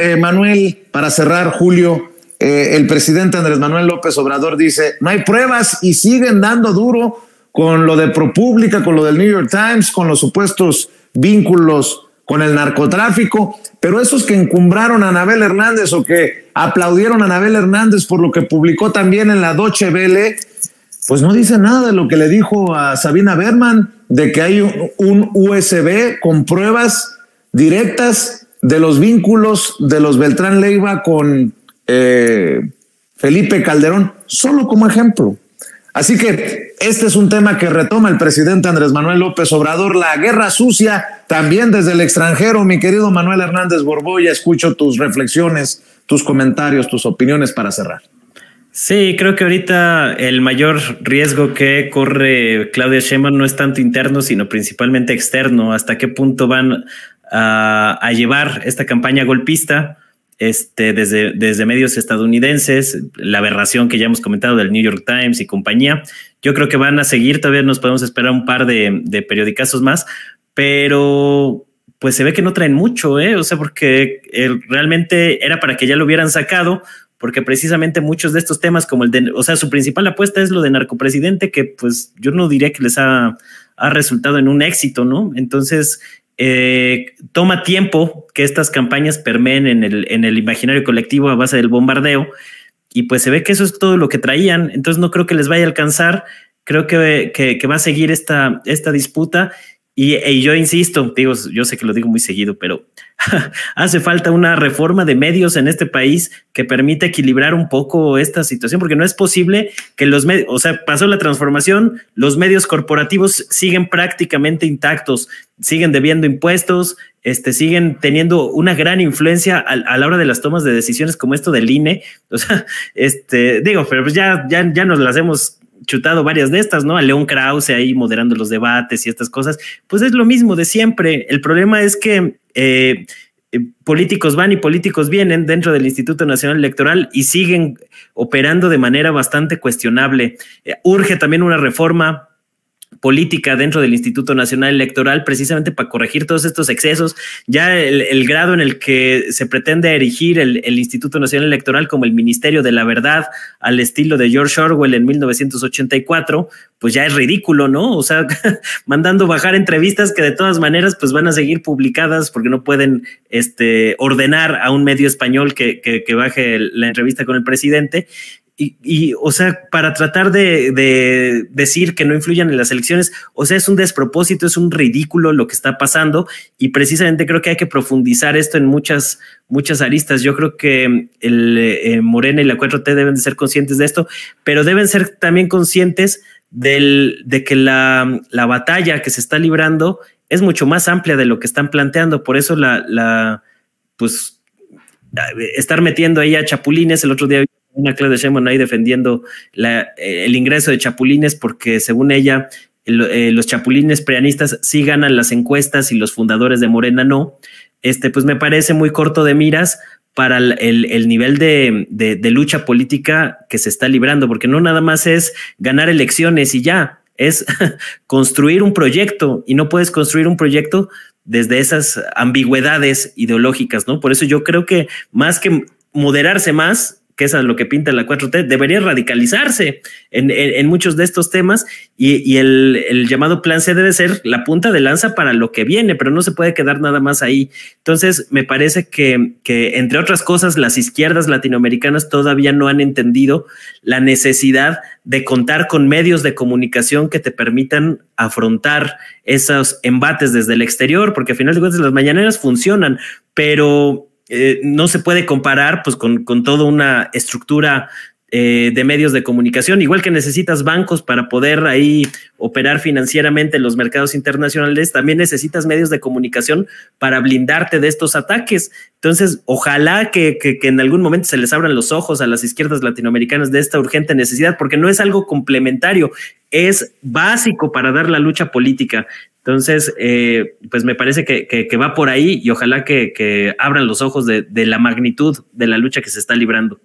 Eh, Manuel, para cerrar, Julio, eh, el presidente Andrés Manuel López Obrador dice, no hay pruebas y siguen dando duro con lo de ProPública, con lo del New York Times, con los supuestos vínculos con el narcotráfico, pero esos que encumbraron a Anabel Hernández o que aplaudieron a Anabel Hernández por lo que publicó también en la Doche Vele, pues no dice nada de lo que le dijo a Sabina Berman, de que hay un USB con pruebas directas de los vínculos de los Beltrán Leiva con eh, Felipe Calderón, solo como ejemplo. Así que este es un tema que retoma el presidente Andrés Manuel López Obrador, la guerra sucia, también desde el extranjero. Mi querido Manuel Hernández Borboya, escucho tus reflexiones, tus comentarios, tus opiniones para cerrar. Sí, creo que ahorita el mayor riesgo que corre Claudia Sheinbaum no es tanto interno, sino principalmente externo. ¿Hasta qué punto van a, llevar esta campaña golpista este, desde, desde medios estadounidenses, la aberración que ya hemos comentado del New York Times y compañía. Yo creo que van a seguir, todavía nos podemos esperar un par de, de periodicazos más, pero pues se ve que no traen mucho, ¿eh? o sea, porque eh, realmente era para que ya lo hubieran sacado, porque precisamente muchos de estos temas, como el de, o sea, su principal apuesta es lo de narcopresidente, que pues yo no diría que les ha, ha resultado en un éxito, ¿no? Entonces, eh, toma tiempo que estas campañas permeen en el, imaginario colectivo a base del bombardeo y pues se ve que eso es todo lo que traían, entonces no creo que les vaya a alcanzar, creo que, que, que va a seguir esta, esta disputa y, yo insisto, digo, yo sé que lo digo muy seguido, pero hace falta una reforma de medios en este país que permita equilibrar un poco esta situación, porque no es posible que los medios, o sea, pasó la transformación, los medios corporativos siguen prácticamente intactos, siguen debiendo impuestos, este, siguen teniendo una gran influencia a, la hora de las tomas de decisiones como esto del INE. O sea, este, digo, pero pues ya, ya, ya nos las hemos chutado varias de estas, ¿no? A León Krause ahí moderando los debates y estas cosas, pues es lo mismo de siempre. El problema es que eh, eh, políticos van y políticos vienen dentro del Instituto Nacional Electoral y siguen operando de manera bastante cuestionable. Eh, urge también una reforma política dentro del Instituto Nacional Electoral precisamente para corregir todos estos excesos. Ya el, grado en el que se pretende erigir el, Instituto Nacional Electoral como el Ministerio de la Verdad al estilo de George Orwell en 1984, pues ya es ridículo, ¿no? O sea, mandando bajar entrevistas que de todas maneras pues van a seguir publicadas porque no pueden este, ordenar a un medio español que, que, que baje la entrevista con el presidente y, o sea, para tratar de, decir que no influyan en las elecciones, o sea, es un despropósito, es un ridículo lo que está pasando y precisamente creo que hay que profundizar esto en muchas, muchas aristas. Yo creo que mm, el eh, Morena y la 4T deben de ser conscientes de esto, pero deben ser también conscientes del, de que la, batalla que se está librando es mucho más amplia de lo que están planteando. Por eso la, la pues, estar metiendo ahí a chapulines el otro día una Claudia Sheinbaum ahí defendiendo la, eh, el ingreso de chapulines porque según ella eh, los chapulines preanistas sí ganan las encuestas y los fundadores de Morena no. Este, pues me parece muy corto de miras para el, nivel de, lucha política que se está librando, porque no nada más es ganar elecciones y ya, es construir un proyecto y no puedes construir un proyecto desde esas ambigüedades ideológicas, ¿no? Por eso yo creo que más que moderarse más que es lo que pinta la 4T, debería radicalizarse en, muchos de estos temas y, el, llamado plan C debe ser la punta de lanza para lo que viene, pero no se puede quedar nada más ahí. Entonces, me parece que, que entre otras cosas, las izquierdas latinoamericanas todavía no han entendido la necesidad de contar con medios de comunicación que te permitan afrontar esos embates desde el exterior, porque al final de cuentas las mañaneras funcionan, pero eh, no se puede comparar pues, con, toda una estructura eh, de medios de comunicación, igual que necesitas bancos para poder ahí operar financieramente en los mercados internacionales, también necesitas medios de comunicación para blindarte de estos ataques. Entonces, ojalá que, en algún momento se les abran los ojos a las izquierdas latinoamericanas de esta urgente necesidad, porque no es algo complementario, es básico para dar la lucha política. Entonces, eh, pues me parece que, que, va por ahí y ojalá que, abran los ojos de la magnitud de la lucha que se está librando.